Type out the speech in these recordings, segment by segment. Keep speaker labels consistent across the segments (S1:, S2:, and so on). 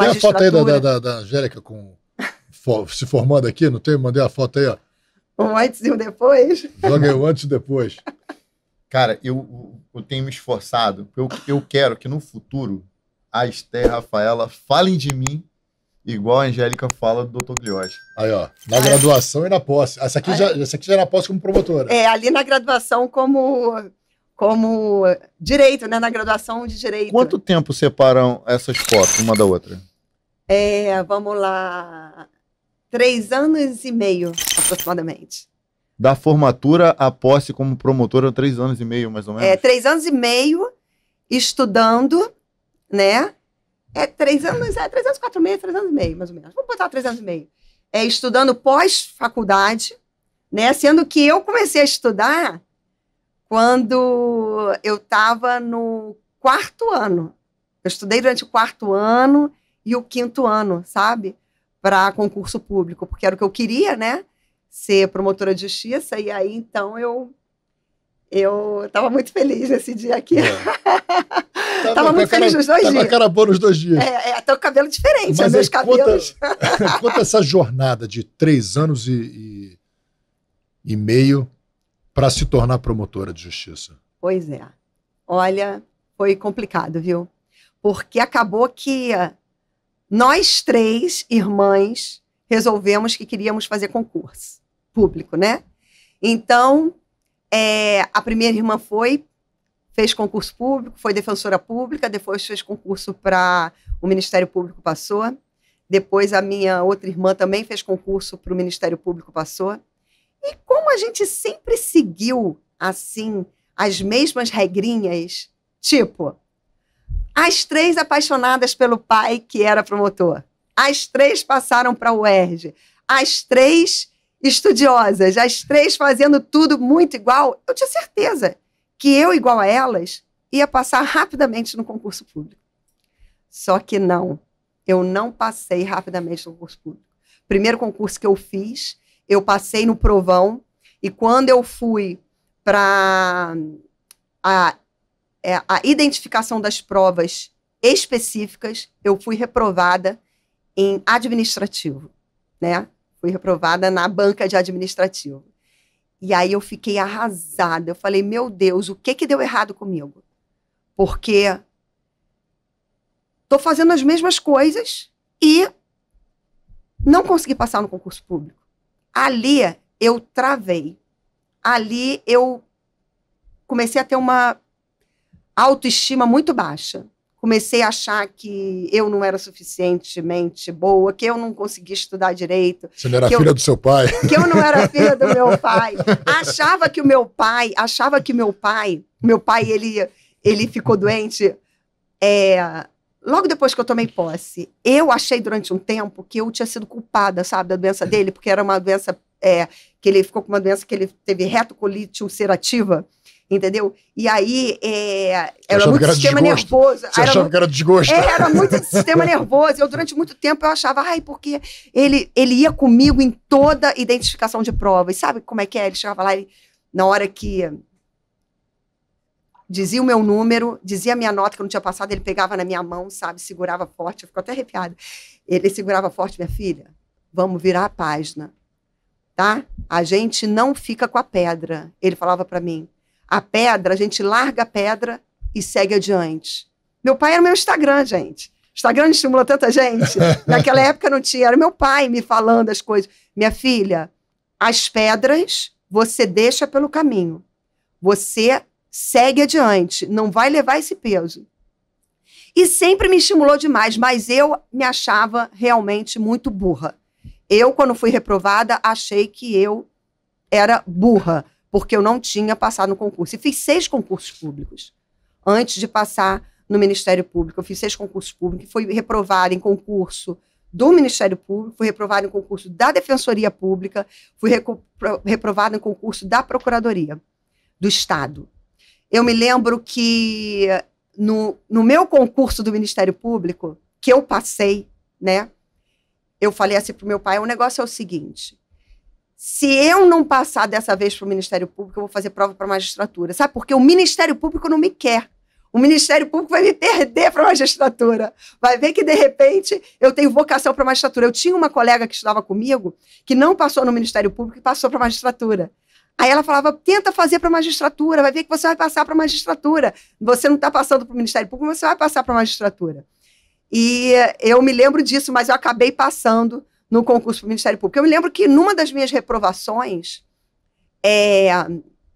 S1: Tem a foto aí da, da, da, da Angélica com, se formando aqui, não tem? Mandei a foto aí, ó. Um antes e um depois? Joguei o antes e depois. Cara, eu, eu tenho me esforçado. Eu, eu quero que no futuro a Esther e a Rafaela falem de mim igual a Angélica fala do Dr. Glioz. Aí, ó. Na Ai. graduação e na posse. Essa aqui, já, essa aqui já é na posse como promotora. É, ali na graduação como, como direito, né? Na graduação de direito. Quanto tempo separam essas fotos uma da outra? É, vamos lá. Três anos e meio, aproximadamente. Da formatura à posse como promotora, três anos e meio, mais ou é, menos? É, três anos e meio estudando, né? É três anos, é três anos, quatro meses, três anos e meio, mais ou menos. Vamos botar três anos e meio. É, estudando pós-faculdade, né? Sendo que eu comecei a estudar quando eu estava no quarto ano. Eu estudei durante o quarto ano, e o quinto ano, sabe? Para concurso público, porque era o que eu queria, né? Ser promotora de justiça. E aí, então, eu eu tava muito feliz nesse dia aqui. É. tava, muito cara, feliz nos dois tava dias. a cara boa nos dois dias. É, é até o cabelo diferente, Mas é meus cabelos. Conta, conta, essa jornada de três anos e, e, e meio para se tornar promotora de justiça. Pois é. Olha, foi complicado, viu? Porque acabou que nós três irmãs resolvemos que queríamos fazer concurso público, né? Então, é, a primeira irmã foi, fez concurso público, foi defensora pública, depois fez concurso para o Ministério Público, passou. Depois a minha outra irmã também fez concurso para o Ministério Público, passou. E como a gente sempre seguiu assim as mesmas regrinhas, tipo, as três apaixonadas pelo pai que era promotor. As três passaram para o UERJ. As três estudiosas, as três fazendo tudo muito igual. Eu tinha certeza que eu, igual a elas, ia passar rapidamente no concurso público. Só que não, eu não passei rapidamente no concurso público. Primeiro concurso que eu fiz, eu passei no provão, e quando eu fui para a é, a identificação das provas específicas, eu fui reprovada em administrativo, né? Fui reprovada na banca de administrativo. E aí eu fiquei arrasada. Eu falei, meu Deus, o que que deu errado comigo? Porque estou fazendo as mesmas coisas e não consegui passar no concurso público. Ali eu travei. Ali eu comecei a ter uma autoestima muito baixa. Comecei a achar que eu não era suficientemente boa, que eu não conseguia estudar direito. Você não era filha eu, do seu pai. Que eu não era filha do meu pai. Achava que o meu pai, achava que o meu pai, meu pai, ele, ele ficou doente é, logo depois que eu tomei posse. Eu achei durante um tempo que eu tinha sido culpada, sabe, da doença dele, porque era uma doença é, que ele ficou com uma doença que ele teve retocolite ulcerativa entendeu? E aí é, era muito era sistema desgosto. nervoso. Você achava que era desgosto. É, era muito sistema nervoso. Eu, durante muito tempo, eu achava, ai, porque ele, ele ia comigo em toda identificação de prova. E sabe como é que é? Ele chegava lá e, na hora que dizia o meu número, dizia a minha nota que eu não tinha passado, ele pegava na minha mão, sabe, segurava forte, eu fico até arrepiada. Ele segurava forte, minha filha, vamos virar a página, tá? A gente não fica com a pedra. Ele falava para mim, a pedra, a gente larga a pedra e segue adiante. Meu pai era meu Instagram, gente. Instagram estimula tanta gente. Naquela época não tinha. Era meu pai me falando as coisas. Minha filha, as pedras você deixa pelo caminho. Você segue adiante. Não vai levar esse peso. E sempre me estimulou demais, mas eu me achava realmente muito burra. Eu, quando fui reprovada, achei que eu era burra porque eu não tinha passado no concurso. E fiz seis concursos públicos antes de passar no Ministério Público. Eu fiz seis concursos públicos, fui reprovada em concurso do Ministério Público, fui reprovada em concurso da Defensoria Pública, fui reprovada em concurso da Procuradoria do Estado. Eu me lembro que no, no meu concurso do Ministério Público, que eu passei, né? Eu falei assim para o meu pai: o negócio é o seguinte, se eu não passar dessa vez para o Ministério Público, eu vou fazer prova para a magistratura. Sabe? Porque o Ministério Público não me quer. O Ministério Público vai me perder para a magistratura. Vai ver que, de repente, eu tenho vocação para a magistratura. Eu tinha uma colega que estudava comigo que não passou no Ministério Público e passou para a magistratura. Aí ela falava: tenta fazer para a magistratura, vai ver que você vai passar para a magistratura. Você não está passando para o Ministério Público, você vai passar para a magistratura. E eu me lembro disso, mas eu acabei passando no concurso para o Ministério Público. Eu me lembro que numa das minhas reprovações, é,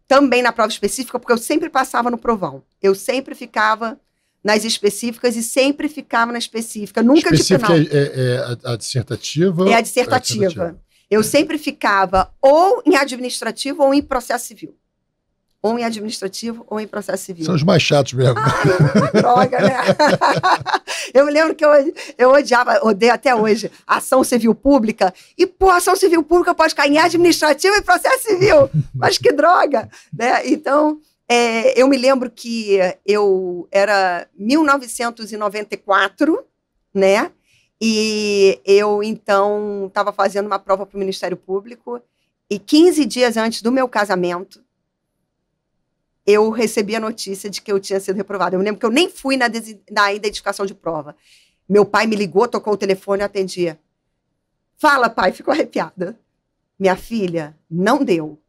S1: também na prova específica, porque eu sempre passava no provão. Eu sempre ficava nas específicas e sempre ficava na específica, nunca específica de final. É, é, é a, dissertativa? É a dissertativa. É a dissertativa. Eu sempre ficava ou em administrativo ou em processo civil ou em administrativo ou em processo civil. São os mais chatos mesmo. Ah, uma droga, né? eu lembro que eu, eu odiava, odeio até hoje, ação civil pública. E, pô, ação civil pública pode cair em administrativo e processo civil. Mas que droga, né? Então, é, eu me lembro que eu era 1994, né? E eu, então, estava fazendo uma prova para o Ministério Público. E 15 dias antes do meu casamento, eu recebi a notícia de que eu tinha sido reprovada. Eu me lembro que eu nem fui na, na identificação de prova. Meu pai me ligou, tocou o telefone, eu atendia. Fala, pai, ficou arrepiada. Minha filha, não deu.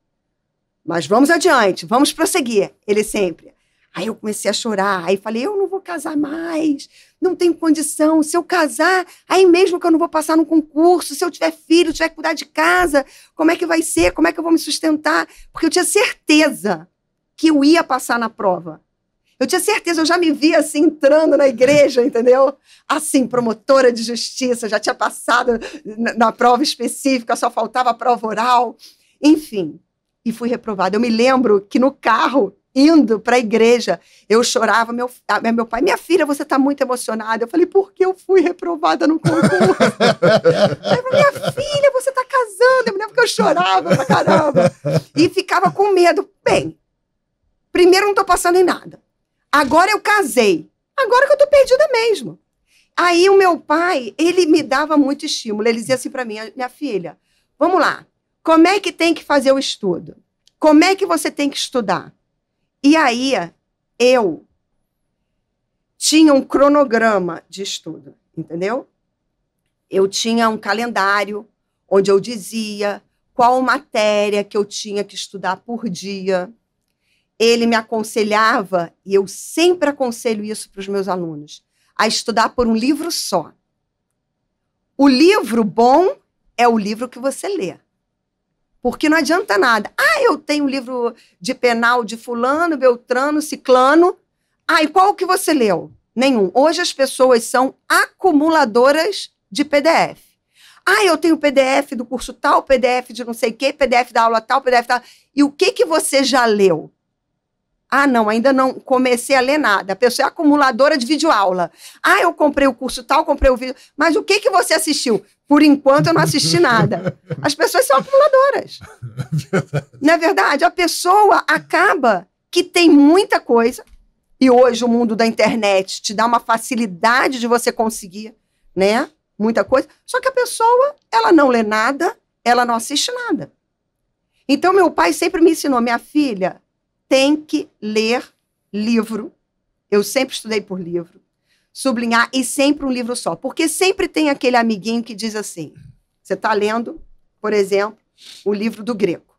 S1: Mas vamos adiante, vamos prosseguir. Ele sempre. Aí eu comecei a chorar. Aí falei: eu não vou casar mais, não tenho condição. Se eu casar, aí mesmo que eu não vou passar no concurso, se eu tiver filho, tiver que cuidar de casa, como é que vai ser? Como é que eu vou me sustentar? Porque eu tinha certeza que eu ia passar na prova. Eu tinha certeza, eu já me via assim entrando na igreja, entendeu? Assim, promotora de justiça, já tinha passado na, na prova específica, só faltava a prova oral. Enfim, e fui reprovada. Eu me lembro que no carro, indo para a igreja, eu chorava, ah, meu, meu pai, minha filha, você está muito emocionada. Eu falei, por que eu fui reprovada no concurso? eu falei, minha filha, você está casando. Eu me lembro que eu chorava pra caramba. E ficava com medo. Bem, Primeiro, não estou passando em nada. Agora eu casei. Agora que eu estou perdida mesmo. Aí o meu pai, ele me dava muito estímulo. Ele dizia assim para mim, ah, minha filha, vamos lá. Como é que tem que fazer o estudo? Como é que você tem que estudar? E aí eu tinha um cronograma de estudo, entendeu? Eu tinha um calendário onde eu dizia qual matéria que eu tinha que estudar por dia ele me aconselhava, e eu sempre aconselho isso para os meus alunos, a estudar por um livro só. O livro bom é o livro que você lê. Porque não adianta nada. Ah, eu tenho um livro de penal de fulano, beltrano, ciclano. Ah, e qual que você leu? Nenhum. Hoje as pessoas são acumuladoras de PDF. Ah, eu tenho PDF do curso tal, PDF de não sei o quê, PDF da aula tal, PDF tal. E o que que você já leu? Ah, não, ainda não comecei a ler nada. A pessoa é acumuladora de videoaula. Ah, eu comprei o curso tal, comprei o vídeo. Mas o que, que você assistiu? Por enquanto eu não assisti nada. As pessoas são acumuladoras. Verdade. Não é verdade? A pessoa acaba que tem muita coisa. E hoje o mundo da internet te dá uma facilidade de você conseguir, né? Muita coisa. Só que a pessoa, ela não lê nada, ela não assiste nada. Então, meu pai sempre me ensinou, minha filha, tem que ler livro. Eu sempre estudei por livro. Sublinhar e sempre um livro só. Porque sempre tem aquele amiguinho que diz assim: você está lendo, por exemplo, o livro do Greco,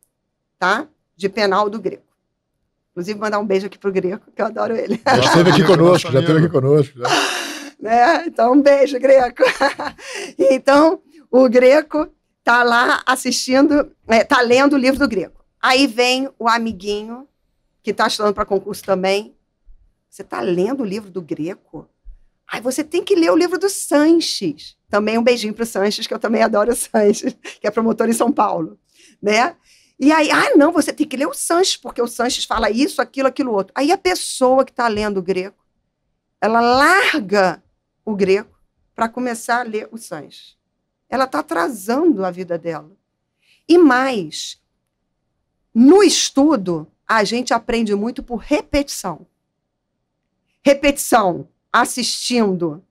S1: tá? De penal do Greco. Inclusive, mandar um beijo aqui pro Greco, que eu adoro ele. Já esteve aqui conosco, já esteve aqui conosco. Né? Então, um beijo, Greco. então, o Greco está lá assistindo, é, tá lendo o livro do Greco. Aí vem o amiguinho que está estudando para concurso também. Você está lendo o livro do Greco? Ai, você tem que ler o livro do Sanches. Também um beijinho para o Sanches, que eu também adoro o Sanches, que é promotor em São Paulo. Né? E aí, ah, não, você tem que ler o Sanches, porque o Sanches fala isso, aquilo, aquilo outro. Aí a pessoa que está lendo o Greco, ela larga o Greco para começar a ler o Sanches. Ela está atrasando a vida dela. E mais, no estudo, a gente aprende muito por repetição. Repetição, assistindo,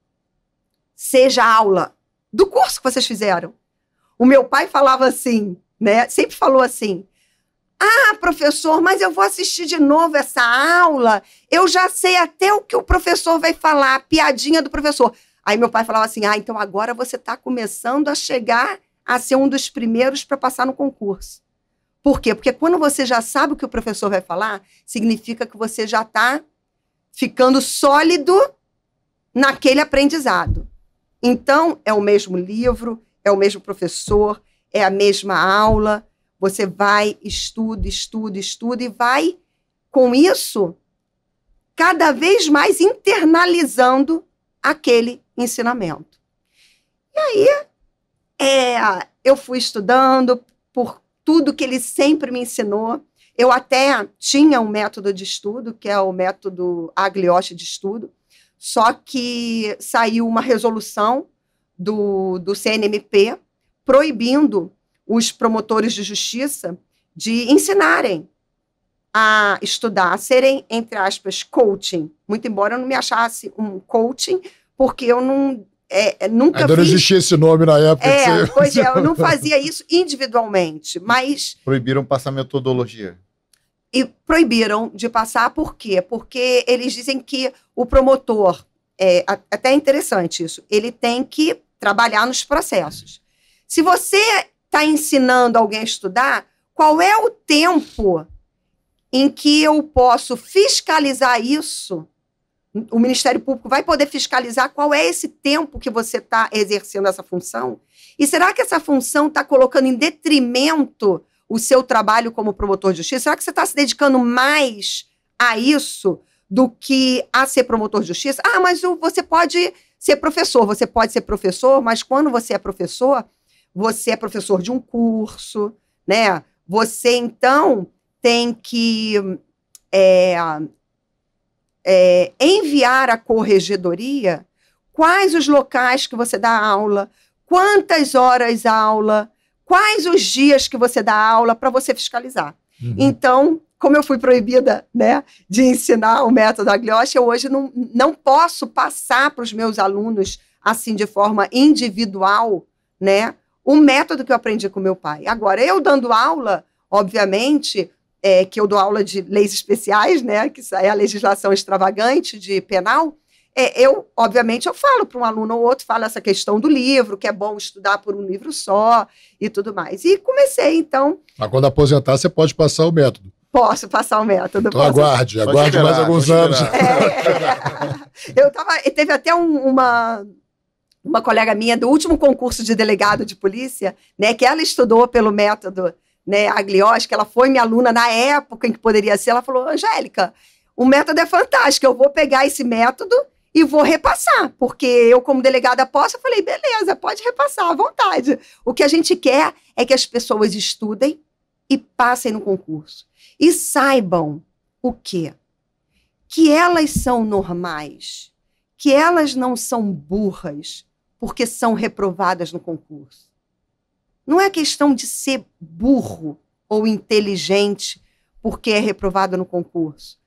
S1: seja aula do curso que vocês fizeram. O meu pai falava assim, né? Sempre falou assim: "Ah, professor, mas eu vou assistir de novo essa aula. Eu já sei até o que o professor vai falar, a piadinha do professor". Aí meu pai falava assim: "Ah, então agora você está começando a chegar a ser um dos primeiros para passar no concurso". Por quê? Porque quando você já sabe o que o professor vai falar, significa que você já está ficando sólido naquele aprendizado. Então, é o mesmo livro, é o mesmo professor, é a mesma aula. Você vai, estuda, estuda, estuda e vai, com isso, cada vez mais internalizando aquele ensinamento. E aí, é, eu fui estudando por tudo que ele sempre me ensinou. Eu até tinha um método de estudo, que é o método Agliotti de estudo, só que saiu uma resolução do, do CNMP proibindo os promotores de justiça de ensinarem a estudar, a serem, entre aspas, coaching. Muito embora eu não me achasse um coaching, porque eu não, é, é, nunca Ainda não existia esse nome na época. É, você... pois é, eu não fazia isso individualmente, mas... Proibiram passar metodologia. E proibiram de passar por quê? Porque eles dizem que o promotor, é, até é interessante isso, ele tem que trabalhar nos processos. Se você está ensinando alguém a estudar, qual é o tempo em que eu posso fiscalizar isso o Ministério Público vai poder fiscalizar qual é esse tempo que você está exercendo essa função? E será que essa função está colocando em detrimento o seu trabalho como promotor de justiça? Será que você está se dedicando mais a isso do que a ser promotor de justiça? Ah, mas você pode ser professor, você pode ser professor, mas quando você é professor, você é professor de um curso, né? Você então tem que é, é, enviar à corregedoria quais os locais que você dá aula, quantas horas aula, quais os dias que você dá aula para você fiscalizar. Uhum. Então, como eu fui proibida né, de ensinar o método Agliotti, eu hoje não, não posso passar para os meus alunos, assim, de forma individual, né, o método que eu aprendi com meu pai. Agora, eu dando aula, obviamente, é, que eu dou aula de leis especiais, né, que é a legislação extravagante de penal, é, eu, obviamente, eu falo para um aluno ou outro, falo essa questão do livro, que é bom estudar por um livro só e tudo mais. E comecei, então. Mas quando aposentar, você pode passar o método. Posso passar o método. Então posso... aguarde, aguarde esperar, mais alguns anos. É, eu tava, teve até um, uma uma colega minha do último concurso de delegado de polícia, né, que ela estudou pelo método né, Agliós, que ela foi minha aluna na época em que poderia ser, ela falou: Angélica, o método é fantástico, eu vou pegar esse método e vou repassar, porque eu, como delegada, posso. Eu falei: beleza, pode repassar à vontade. O que a gente quer é que as pessoas estudem e passem no concurso e saibam o quê? Que elas são normais, que elas não são burras porque são reprovadas no concurso não é questão de ser burro ou inteligente porque é reprovado no concurso.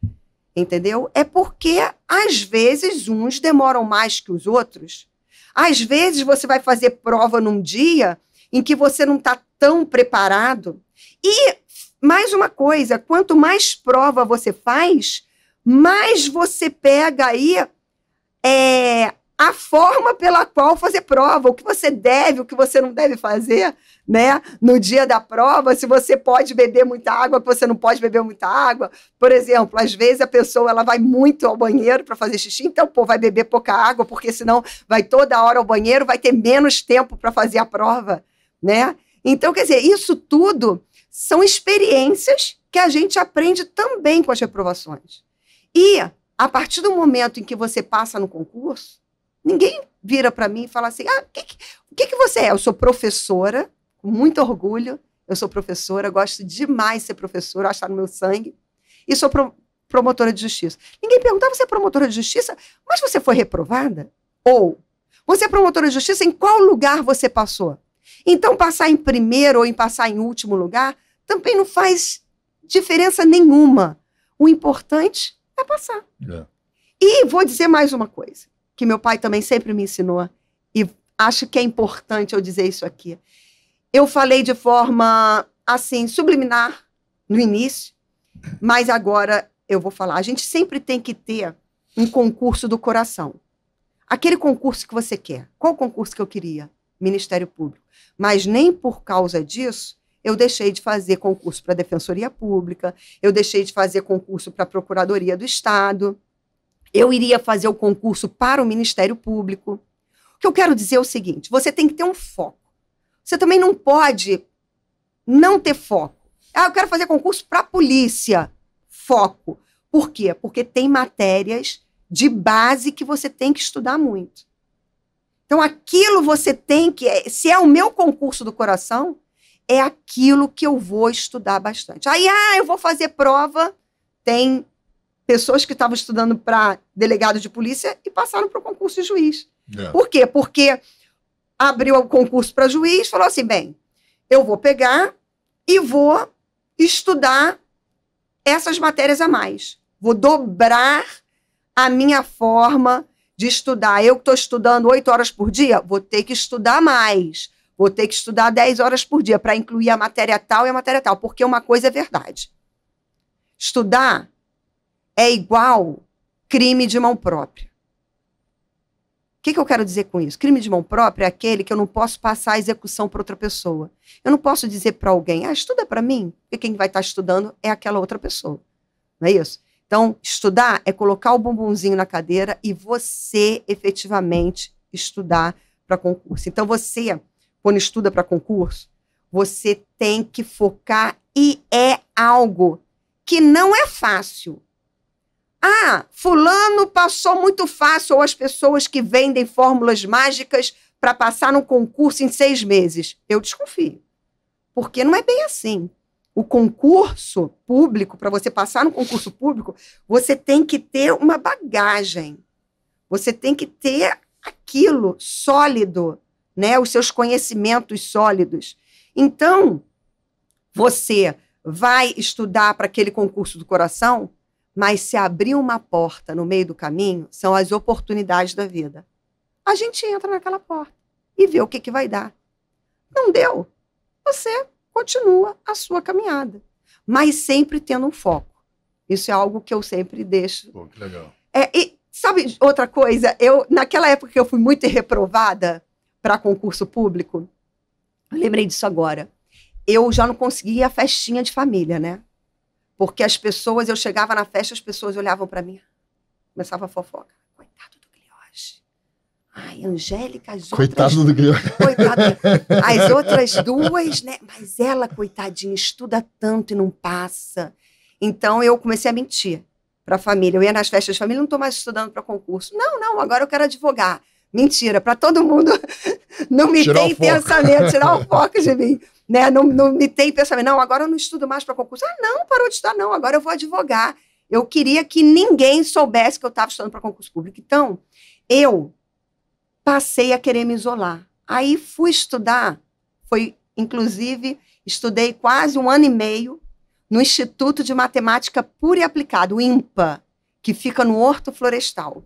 S1: Entendeu? É porque, às vezes, uns demoram mais que os outros. Às vezes, você vai fazer prova num dia em que você não está tão preparado. E, mais uma coisa: quanto mais prova você faz, mais você pega aí é, a forma pela qual fazer prova, o que você deve, o que você não deve fazer, né? No dia da prova, se você pode beber muita água, que você não pode beber muita água. Por exemplo, às vezes a pessoa ela vai muito ao banheiro para fazer xixi, então pô, vai beber pouca água, porque senão vai toda hora ao banheiro, vai ter menos tempo para fazer a prova, né? Então, quer dizer, isso tudo são experiências que a gente aprende também com as reprovações. E a partir do momento em que você passa no concurso, Ninguém vira para mim e fala assim: ah, o que, que, que você é? Eu sou professora, com muito orgulho. Eu sou professora, gosto demais de ser professora, acho tá no meu sangue. E sou pro, promotora de justiça. Ninguém perguntava ah, você é promotora de justiça, mas você foi reprovada? Ou você é promotora de justiça, em qual lugar você passou? Então, passar em primeiro ou em passar em último lugar também não faz diferença nenhuma. O importante é passar. É. E vou dizer mais uma coisa que meu pai também sempre me ensinou. E acho que é importante eu dizer isso aqui. Eu falei de forma, assim, subliminar no início, mas agora eu vou falar. A gente sempre tem que ter um concurso do coração. Aquele concurso que você quer. Qual concurso que eu queria? Ministério Público. Mas nem por causa disso eu deixei de fazer concurso para Defensoria Pública, eu deixei de fazer concurso para Procuradoria do Estado. Eu iria fazer o concurso para o Ministério Público. O que eu quero dizer é o seguinte: você tem que ter um foco. Você também não pode não ter foco. Ah, eu quero fazer concurso para a polícia. Foco. Por quê? Porque tem matérias de base que você tem que estudar muito. Então, aquilo você tem que. É, se é o meu concurso do coração, é aquilo que eu vou estudar bastante. Aí, ah, eu vou fazer prova, tem pessoas que estavam estudando para delegado de polícia e passaram para o concurso de juiz. É. Por quê? Porque abriu o concurso para juiz, falou assim: bem, eu vou pegar e vou estudar essas matérias a mais. Vou dobrar a minha forma de estudar. Eu que estou estudando oito horas por dia, vou ter que estudar mais. Vou ter que estudar dez horas por dia para incluir a matéria tal e a matéria tal, porque uma coisa é verdade. Estudar é igual crime de mão própria. O que, que, eu quero dizer com isso? Crime de mão própria é aquele que eu não posso passar a execução para outra pessoa. Eu não posso dizer para alguém, ah, estuda para mim, porque quem vai estar tá estudando é aquela outra pessoa. Não é isso? Então, estudar é colocar o bumbumzinho na cadeira e você efetivamente estudar para concurso. Então, você, quando estuda para concurso, você tem que focar e é algo que não é fácil. Ah, fulano passou muito fácil, ou as pessoas que vendem fórmulas mágicas para passar num concurso em seis meses. Eu desconfio. Porque não é bem assim. O concurso público, para você passar no concurso público, você tem que ter uma bagagem. Você tem que ter aquilo sólido, né? Os seus conhecimentos sólidos. Então, você vai estudar para aquele concurso do coração, mas se abrir uma porta no meio do caminho, são as oportunidades da vida. A gente entra naquela porta e vê o que, que vai dar. Não deu, você continua a sua caminhada, mas sempre tendo um foco. Isso é algo que eu sempre deixo. Pô, que legal. É, e sabe outra coisa? Eu naquela época que eu fui muito reprovada para concurso público, lembrei disso agora. Eu já não conseguia a festinha de família, né? Porque as pessoas, eu chegava na festa, as pessoas olhavam para mim. Começava a fofoca. Coitado do Glioche. Ai, Angélica, as Coitado outras... do Glioche. Coitado. As outras duas, né? Mas ela, coitadinha, estuda tanto e não passa. Então, eu comecei a mentir para a família. Eu ia nas festas de família, não estou mais estudando para concurso. Não, não, agora eu quero advogar. Mentira, para todo mundo não me tirar tem pensamento, tirar o foco de mim. Né? Não, não me tem pensamento, não, agora eu não estudo mais para concurso. Ah, não, parou de estudar, não, agora eu vou advogar. Eu queria que ninguém soubesse que eu estava estudando para concurso público. Então, eu passei a querer me isolar. Aí fui estudar, foi inclusive, estudei quase um ano e meio no Instituto de Matemática Pura e Aplicada, o INPA, que fica no Horto Florestal.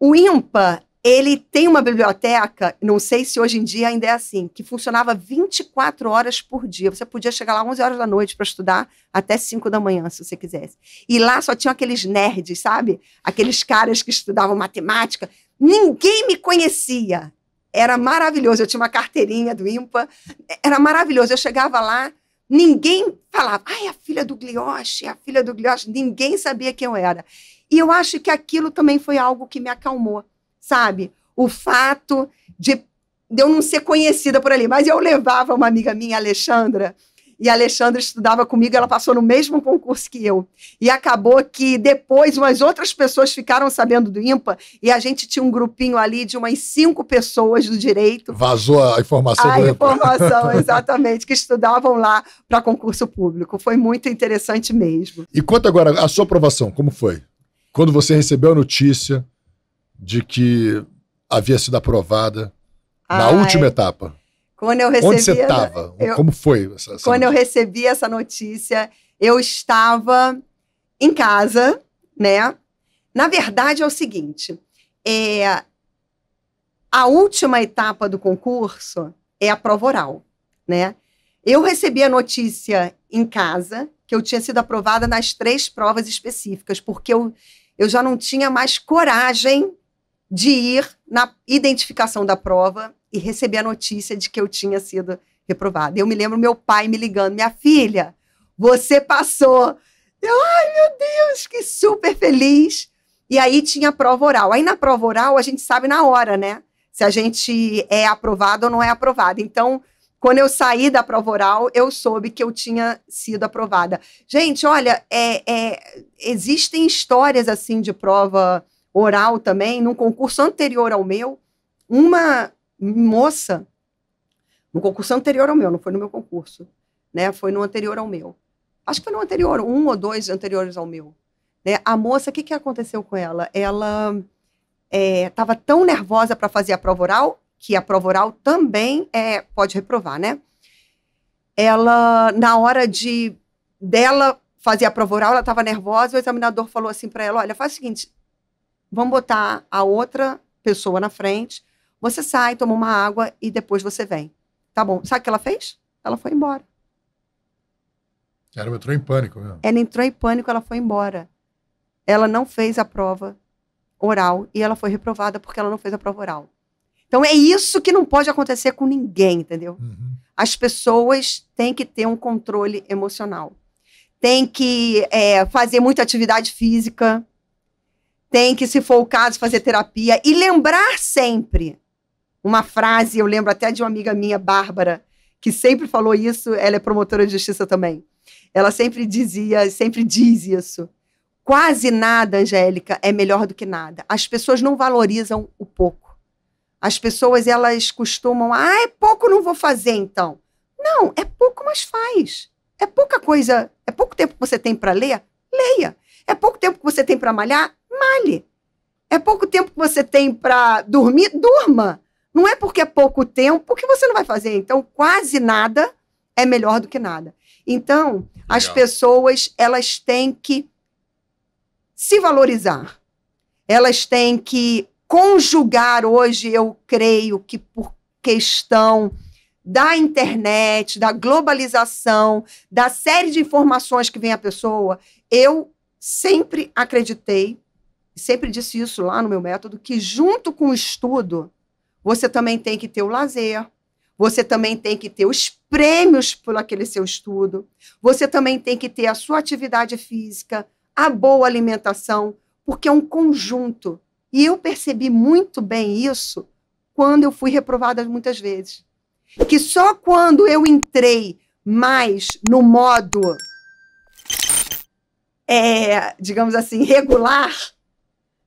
S1: O INPA ele tem uma biblioteca, não sei se hoje em dia ainda é assim, que funcionava 24 horas por dia. Você podia chegar lá 11 horas da noite para estudar até 5 da manhã, se você quisesse. E lá só tinham aqueles nerds, sabe? Aqueles caras que estudavam matemática. Ninguém me conhecia. Era maravilhoso. Eu tinha uma carteirinha do IMPA. Era maravilhoso. Eu chegava lá, ninguém falava, ai, a filha do Glioche, a filha do Glioche. Ninguém sabia quem eu era. E eu acho que aquilo também foi algo que me acalmou sabe? O fato de, de eu não ser conhecida por ali. Mas eu levava uma amiga minha, Alexandra, e a Alexandra estudava comigo, ela passou no mesmo concurso que eu. E acabou que depois umas outras pessoas ficaram sabendo do IMPA e a gente tinha um grupinho ali de umas cinco pessoas do direito. Vazou a informação. A informação, exatamente, que estudavam lá para concurso público. Foi muito interessante mesmo. E conta agora a sua aprovação, como foi? Quando você recebeu a notícia, de que havia sido aprovada Ai. na última etapa. Quando eu recebi Onde você estava? Como foi? Essa, essa quando notícia? eu recebi essa notícia, eu estava em casa, né? Na verdade, é o seguinte: é, a última etapa do concurso é a prova oral, né? Eu recebi a notícia em casa que eu tinha sido aprovada nas três provas específicas, porque eu, eu já não tinha mais coragem de ir na identificação da prova e receber a notícia de que eu tinha sido reprovada. Eu me lembro meu pai me ligando, minha filha, você passou. Eu, ai meu Deus, que super feliz. E aí tinha a prova oral. Aí na prova oral a gente sabe na hora, né? Se a gente é aprovado ou não é aprovado. Então, quando eu saí da prova oral, eu soube que eu tinha sido aprovada. Gente, olha, é, é, existem histórias assim de prova oral também, num concurso anterior ao meu, uma moça, no concurso anterior ao meu, não foi no meu concurso, né? Foi no anterior ao meu. Acho que foi no anterior, um ou dois anteriores ao meu. Né? A moça, o que, que aconteceu com ela? Ela estava é, tão nervosa para fazer a prova oral, que a prova oral também é, pode reprovar, né? Ela, na hora de dela fazer a prova oral, ela estava nervosa, o examinador falou assim para ela, olha, faz o seguinte, Vamos botar a outra pessoa na frente. Você sai, toma uma água e depois você vem. Tá bom. Sabe o que ela fez? Ela foi embora. Ela entrou em pânico mesmo. Ela entrou em pânico, ela foi embora. Ela não fez a prova oral e ela foi reprovada porque ela não fez a prova oral. Então é isso que não pode acontecer com ninguém, entendeu? Uhum. As pessoas têm que ter um controle emocional. Tem que é, fazer muita atividade física, tem que, se for o caso, fazer terapia e lembrar sempre uma frase, eu lembro até de uma amiga minha, Bárbara, que sempre falou isso, ela é promotora de justiça também. Ela sempre dizia, sempre diz isso. Quase nada, Angélica, é melhor do que nada. As pessoas não valorizam o pouco. As pessoas, elas costumam, ah, é pouco, não vou fazer então. Não, é pouco, mas faz. É pouca coisa, é pouco tempo que você tem para ler, leia. É pouco tempo que você tem para malhar, malhe. É pouco tempo que você tem para dormir, durma. Não é porque é pouco tempo que você não vai fazer. Então, quase nada é melhor do que nada. Então, Legal. as pessoas, elas têm que se valorizar. Elas têm que conjugar hoje, eu creio que por questão da internet, da globalização, da série de informações que vem à pessoa, eu sempre acreditei sempre disse isso lá no meu método, que junto com o estudo, você também tem que ter o lazer, você também tem que ter os prêmios por aquele seu estudo, você também tem que ter a sua atividade física, a boa alimentação, porque é um conjunto. E eu percebi muito bem isso quando eu fui reprovada muitas vezes. Que só quando eu entrei mais no modo, é, digamos assim, regular,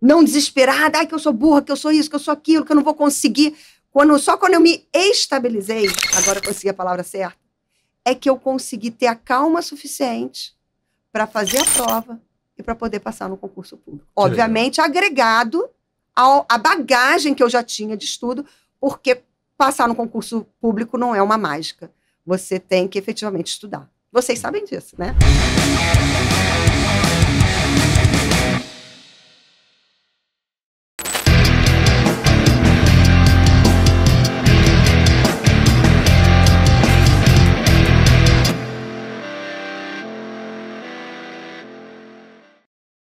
S1: não desesperada, ai, que eu sou burra, que eu sou isso, que eu sou aquilo, que eu não vou conseguir. Quando, só quando eu me estabilizei, agora eu consegui a palavra certa, é que eu consegui ter a calma suficiente para fazer a prova e para poder passar no concurso público. Obviamente, agregado ao, à bagagem que eu já tinha de estudo, porque passar no concurso público não é uma mágica. Você tem que efetivamente estudar. Vocês sabem disso, né?